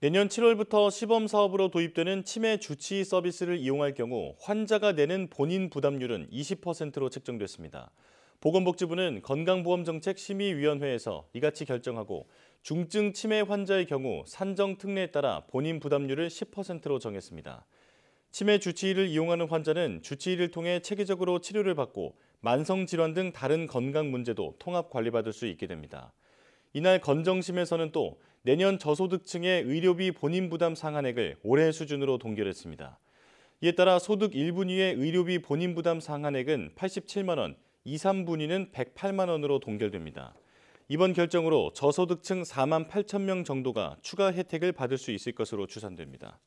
내년 7월부터 시범 사업으로 도입되는 치매 주치 서비스를 이용할 경우 환자가 내는 본인 부담률은 20%로 책정됐습니다 보건복지부는 건강보험정책심의위원회에서 이같이 결정하고 중증 치매 환자의 경우 산정 특례에 따라 본인 부담률을 10%로 정했습니다. 치매 주치의를 이용하는 환자는 주치의를 통해 체계적으로 치료를 받고 만성 질환 등 다른 건강 문제도 통합 관리받을 수 있게 됩니다. 이날 건정심에서는 또 내년 저소득층의 의료비 본인 부담 상한액을 올해 수준으로 동결했습니다. 이에 따라 소득 1분위의 의료비 본인 부담 상한액은 87만 원, 2, 3분위는 108만 원으로 동결됩니다. 이번 결정으로 저소득층 4만 8천 명 정도가 추가 혜택을 받을 수 있을 것으로 추산됩니다.